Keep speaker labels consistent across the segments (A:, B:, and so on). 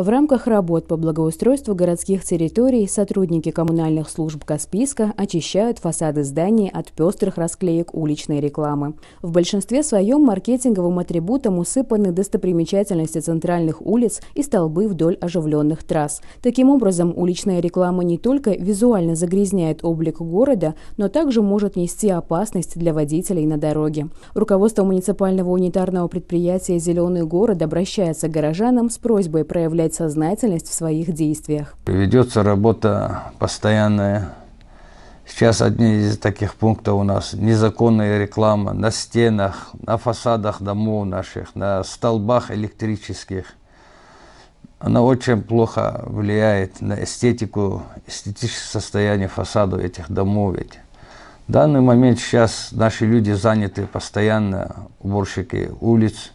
A: В рамках работ по благоустройству городских территорий сотрудники коммунальных служб Касписка очищают фасады зданий от пестрых расклеек уличной рекламы. В большинстве своем маркетинговым атрибутом усыпаны достопримечательности центральных улиц и столбы вдоль оживленных трасс. Таким образом, уличная реклама не только визуально загрязняет облик города, но также может нести опасность для водителей на дороге. Руководство муниципального унитарного предприятия «Зеленый город» обращается к горожанам с просьбой проявлять проявлять сознательность в своих действиях.
B: Ведется работа постоянная. Сейчас одни из таких пунктов у нас незаконная реклама на стенах, на фасадах домов наших, на столбах электрических. Она очень плохо влияет на эстетику, эстетическое состояние фасаду этих домов. Ведь. В данный момент сейчас наши люди заняты постоянно, уборщики улиц,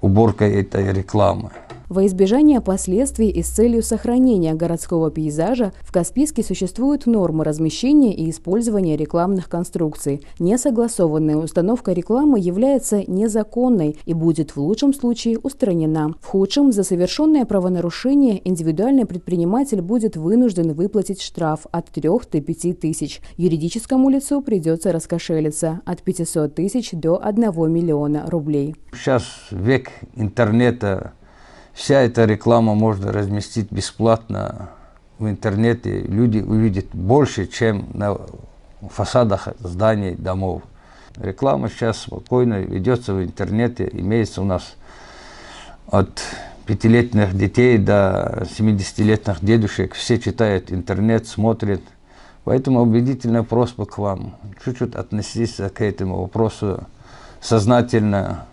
B: уборкой этой рекламы.
A: Во избежание последствий и с целью сохранения городского пейзажа в Каспийске существуют нормы размещения и использования рекламных конструкций. Несогласованная установка рекламы является незаконной и будет в лучшем случае устранена. В худшем за совершенное правонарушение индивидуальный предприниматель будет вынужден выплатить штраф от 3 до 5 тысяч. Юридическому лицу придется раскошелиться от 500 тысяч до 1 миллиона рублей.
B: Сейчас век интернета, Вся эта реклама можно разместить бесплатно в интернете. Люди увидят больше, чем на фасадах зданий, домов. Реклама сейчас спокойно ведется в интернете. Имеется у нас от пятилетних детей до 70-летних дедушек. Все читают интернет, смотрят. Поэтому убедительная просьба к вам. Чуть-чуть относиться к этому вопросу сознательно,